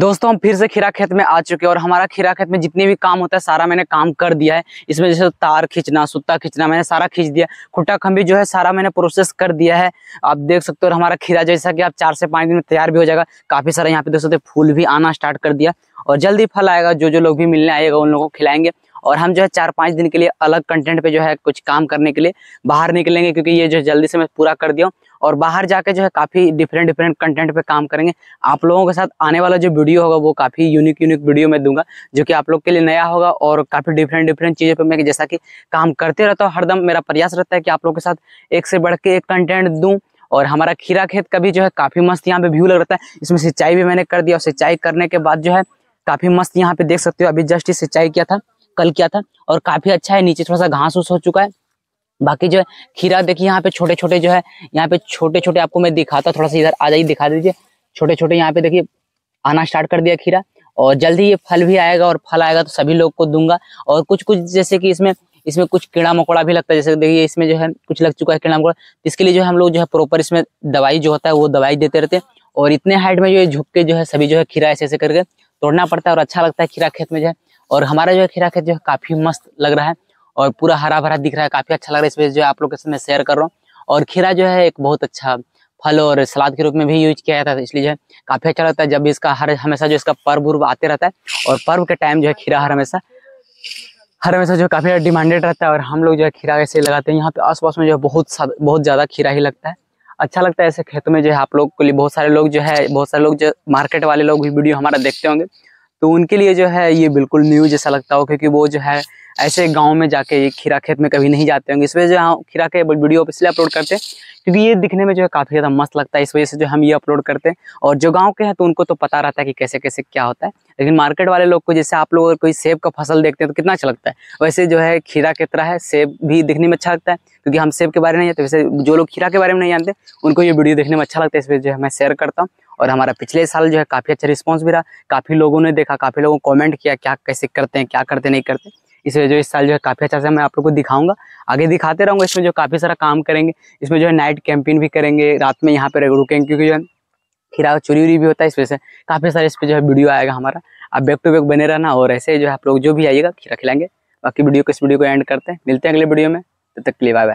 दोस्तों हम फिर से खीरा खेत में आ चुके हैं और हमारा खीरा खेत में जितने भी काम होता है सारा मैंने काम कर दिया है इसमें जैसे तार खींचना सुत्ता खींचना मैंने सारा खींच दिया खुट्टा खम्भी जो है सारा मैंने प्रोसेस कर दिया है आप देख सकते हो और हमारा खीरा जैसा कि आप चार से पाँच दिन में तैयार भी हो जाएगा काफ़ी सारा यहाँ पे देख सकते फूल भी आना स्टार्ट कर दिया और जल्दी फल आएगा जो जो लोग भी मिलने आएगा उन लोगों को खिलाएंगे और हम जो है चार पाँच दिन के लिए अलग कंटेंट पे जो है कुछ काम करने के लिए बाहर निकलेंगे क्योंकि ये जो जल्दी से मैं पूरा कर दिया और बाहर जाके जो है काफ़ी डिफरेंट डिफरेंट कंटेंट पे काम करेंगे आप लोगों के साथ आने वाला जो वीडियो होगा वो काफ़ी यूनिक यूनिक वीडियो मैं दूंगा जो कि आप लोग के लिए नया होगा और काफ़ी डिफरेंट डिफरेंट चीज़ों पर मैं जैसा कि काम करते रहता हूँ हरदम मेरा प्रयास रहता है कि आप लोगों के साथ एक से बढ़ के एक कंटेंट दूँ और हमारा खीरा खेत का भी जो है काफ़ी मस्त यहाँ पे व्यू लग रहा है इसमें सिंचाई भी मैंने कर दिया और सिंचाई करने के बाद जो है काफ़ी मस्त यहाँ पे देख सकते हो अभी जस्ट ही सिंचाई किया था कल किया था और काफी अच्छा है नीचे थोड़ा सा घास उस हो चुका है बाकी जो है खीरा देखिए यहाँ पे छोटे छोटे जो है यहाँ पे छोटे छोटे आपको मैं दिखाता हूँ थोड़ा सा इधर आ जाइए दिखा दीजिए छोटे छोटे यहाँ पे देखिए आना स्टार्ट कर दिया खीरा और जल्दी ये फल भी आएगा और फल आएगा तो सभी लोग को दूंगा और कुछ कुछ जैसे कि इसमें इसमें कुछ कीड़ा मकोड़ा भी लगता है जैसे देखिए इसमें जो है कुछ लग चुका है कीड़ा मकोड़ा इसके लिए जो है हम लोग जो है प्रॉपर इसमें दवाई जो होता है वो दवाई देते रहते हैं और इतने हाइट में जो है झुक के जो है सभी जो है खीरा ऐसे ऐसे करके तोड़ना पड़ता है और अच्छा लगता है खीरा खेत में जो है और हमारा जो है खीरा खेत जो है काफी मस्त लग रहा है और पूरा हरा भरा दिख रहा है काफी अच्छा लग रहा है इसमें जो है आप लोग के साथ शेयर कर रहा हूँ और खीरा जो है एक बहुत अच्छा फल और सलाद के रूप में भी यूज किया जाता है इसलिए जो है काफी अच्छा लगता है जब इसका हर हमेशा जो इसका पर्व उर्व आते रहता है और पर्व के टाइम जो है खीरा हर हमेशा हर हमेशा जो काफी डिमांडेड रहता है और हम लोग जो है खीरा ऐसे लगाते हैं यहाँ पे आस में जो है बहुत बहुत ज्यादा खीरा ही लगता है अच्छा लगता है ऐसे खेतों में जो है आप लोग के लिए बहुत सारे लोग जो है बहुत सारे लोग जो मार्केट वाले लोग भी वीडियो हमारा देखते होंगे तो उनके लिए जो है ये बिल्कुल न्यू जैसा लगता हो क्योंकि वो जो है ऐसे गांव में जाके ये खीरा खेत में कभी नहीं जाते होंगे इस वजह से हम हाँ, खीरा के वीडियो इसलिए अपलोड करते हैं क्योंकि ये दिखने में जो है काफ़ी ज़्यादा मस्त लगता है इस वजह से जो हम ये अपलोड करते हैं और जो गाँव के हैं तो उनको तो पता रहता है कि कैसे कैसे क्या होता है लेकिन मार्केट वाले लोग को जैसे आप लोग कोई सेब का फसल देखते हैं तो कितना अच्छा लगता है वैसे जो है खीरा की तरह है सेब भी दिखने में अच्छा लगता है क्योंकि हम सेब के बारे में नहीं जानते वैसे जो लोग खीरा के बारे में नहीं जानते उनको ये वीडियो देखने में अच्छा लगता है इस वजह जो है मैं शेयर करता हूँ और हमारा पिछले साल जो है काफ़ी अच्छा रिस्पॉन्स भी रहा काफ़ी लोगों ने देखा काफ़ी लोगों को कॉमेंट किया क्या कैसे करते हैं क्या करते नहीं करते इस जो इस साल जो है काफ़ी अच्छा से मैं आप लोग को दिखाऊंगा आगे दिखाते रहूँगा इसमें जो काफ़ी सारा काम करेंगे इसमें जो है नाइट कैंपिंग भी करेंगे रात में यहाँ पर रुकेंगे क्योंकि जो है खिरा चोरी उरी भी होता है इस वजह से काफ़ी सारे इस पर जो है वीडियो आएगा हमारा आप बैक टू बैक बने रहना और ऐसे जो है आप लोग जो भी आइएगा खीरा खिलाएंगे बाकी वीडियो को इस वीडियो को एंड करते हैं मिलते हैं अगले वीडियो में तब तक के लिए बाय